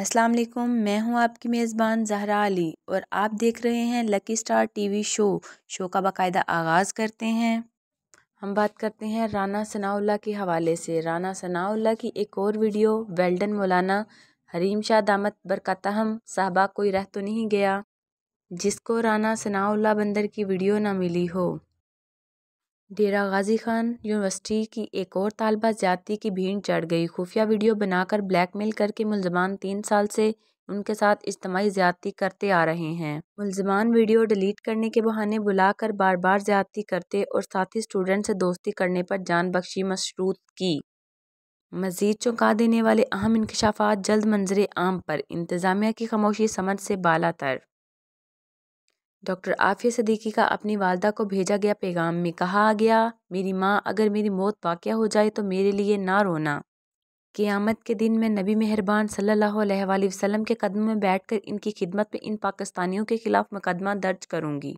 अस्सलाम वालेकुम मैं हूं आपकी मेज़बान जहरा अली और आप देख रहे हैं lucky star TV show show का बाकायदा आगाज़ करते हैं हम बात करते हैं राना सनाउल्ला के हवाले से राना सनाउल्ला की एक और वीडियो वेल्डन मौलाना हरीम शाह दामत बरकतहम साहबा कोई रह तो नहीं गया जिसको राना सनाउल्ला बंदर की वीडियो ना मिली हो डेरा गाज़ी खान यूनिवर्सिटी की एक और तालबा ज़्यादती की भीड़ चढ़ गई खुफिया वीडियो बनाकर ब्लैकमेल करके मुलजमान तीन साल से उनके साथ इज्तमाही ज़्यादती करते आ रहे हैं मुलजमान वीडियो डिलीट करने के बहाने बुलाकर बार बार ज़्यादती करते और साथ ही स्टूडेंट से दोस्ती करने पर जान बख्शी मशरूत की मजीद चौंका देने वाले अहम इंकशाफात जल्द मंजर आम पर इंतज़ामिया की खामोशी समझ से बाला तर डॉक्टर आफिया सदीकी का अपनी वालदा को भेजा गया पैगाम में कहा गया मेरी माँ अगर मेरी मौत वाक़ हो जाए तो मेरे लिए ना रोना क़ियामत के दिन मैं नबी मेहरबान सल्ला वसलम के कदम में बैठकर इनकी खिदमत में इन पाकिस्तानियों के ख़िलाफ़ मुकदमा दर्ज करूँगी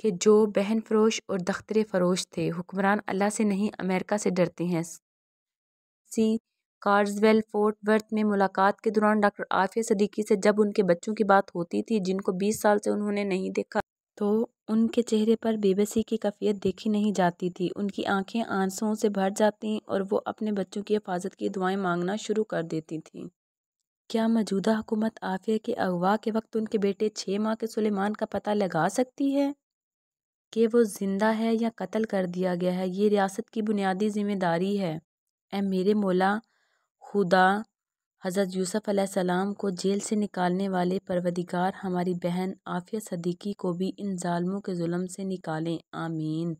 कि जो बहन फरोश और दख्तर फरोश थे हुक्मरान अल्लाह से नहीं अमेरिका से डरते हैं सी कार्जवेल फ़ोर्ट वर्थ में मुलाकात के दौरान डॉक्टर आफिया सदीकी से जब उनके बच्चों की बात होती थी जिनको बीस साल से उन्होंने नहीं देखा तो उनके चेहरे पर बेबसी की कफ़ियत देखी नहीं जाती थी उनकी आंखें आंसुओं से भर जाती और वो अपने बच्चों की हिफाजत की दुआएं मांगना शुरू कर देती थीं क्या मौजूदा हुकूमत आफिया के अगवा के वक्त उनके बेटे छः माह के सुलेमान का पता लगा सकती है कि वो ज़िंदा है या कत्ल कर दिया गया है ये रियासत की बुनियादी जिम्मेदारी है ए मेरे मौला खुदा हज़रत यूसुफ़ को जेल से निकालने वाले परवदिगार हमारी बहन आफ़िया सदीकी को भी इन ालमों के जुल्म से निकालें आमीन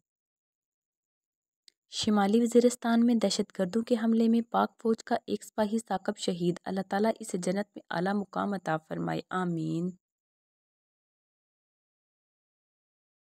शिमाली वजीरस्तान में दहशत गर्दों के हमले में पाक फ़ौज का एक सपाही साकब शहीद अल्लाह ताला इसे जन्नत में आला मुकाम अता फ़रमाए आमीन